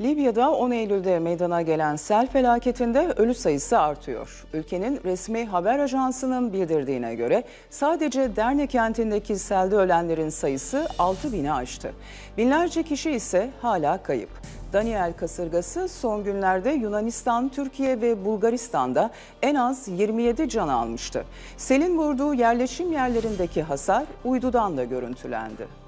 Libya'da 10 Eylül'de meydana gelen sel felaketinde ölü sayısı artıyor. Ülkenin resmi haber ajansının bildirdiğine göre sadece Derne kentindeki selde ölenlerin sayısı 6 bini aştı. Binlerce kişi ise hala kayıp. Daniel kasırgası son günlerde Yunanistan, Türkiye ve Bulgaristan'da en az 27 can almıştı. Selin vurduğu yerleşim yerlerindeki hasar uydudan da görüntülendi.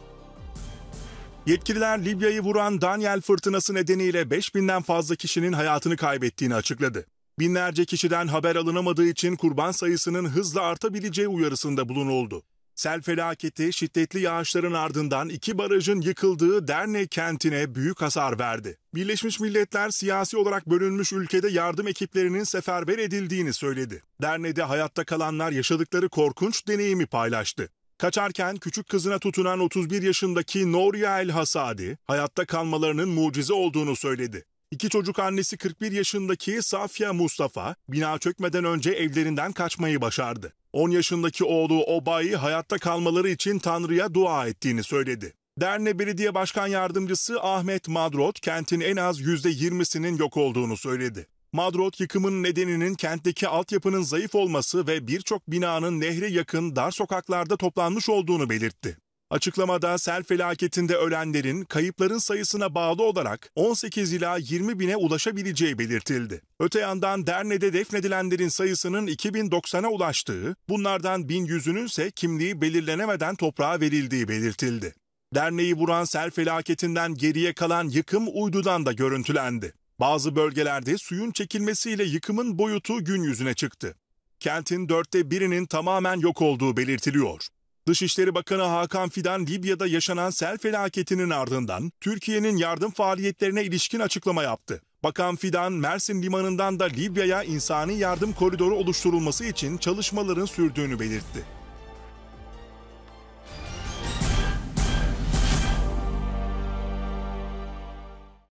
Yetkililer Libya'yı vuran Daniel fırtınası nedeniyle 5000'den fazla kişinin hayatını kaybettiğini açıkladı. Binlerce kişiden haber alınamadığı için kurban sayısının hızla artabileceği uyarısında bulunuldu. Sel felaketi şiddetli yağışların ardından iki barajın yıkıldığı Derne kentine büyük hasar verdi. Birleşmiş Milletler siyasi olarak bölünmüş ülkede yardım ekiplerinin seferber edildiğini söyledi. Derne'de hayatta kalanlar yaşadıkları korkunç deneyimi paylaştı. Kaçarken küçük kızına tutunan 31 yaşındaki Norya El Hasadi, hayatta kalmalarının mucize olduğunu söyledi. İki çocuk annesi 41 yaşındaki Safiye Mustafa, bina çökmeden önce evlerinden kaçmayı başardı. 10 yaşındaki oğlu Obayi hayatta kalmaları için Tanrı'ya dua ettiğini söyledi. Derne Belediye Başkan Yardımcısı Ahmet Madrot, kentin en az %20'sinin yok olduğunu söyledi. Madrot yıkımın nedeninin kentteki altyapının zayıf olması ve birçok binanın nehre yakın dar sokaklarda toplanmış olduğunu belirtti. Açıklamada sel felaketinde ölenlerin kayıpların sayısına bağlı olarak 18 ila 20 bine ulaşabileceği belirtildi. Öte yandan Derne'de defnedilenlerin sayısının 2090'a ulaştığı, bunlardan 1100'ünün ise kimliği belirlenemeden toprağa verildiği belirtildi. Derneği vuran sel felaketinden geriye kalan yıkım uydudan da görüntülendi. Bazı bölgelerde suyun çekilmesiyle yıkımın boyutu gün yüzüne çıktı. Kentin dörtte birinin tamamen yok olduğu belirtiliyor. Dışişleri Bakanı Hakan Fidan Libya'da yaşanan sel felaketinin ardından Türkiye'nin yardım faaliyetlerine ilişkin açıklama yaptı. Bakan Fidan, Mersin Limanı'ndan da Libya'ya insani yardım koridoru oluşturulması için çalışmaların sürdüğünü belirtti.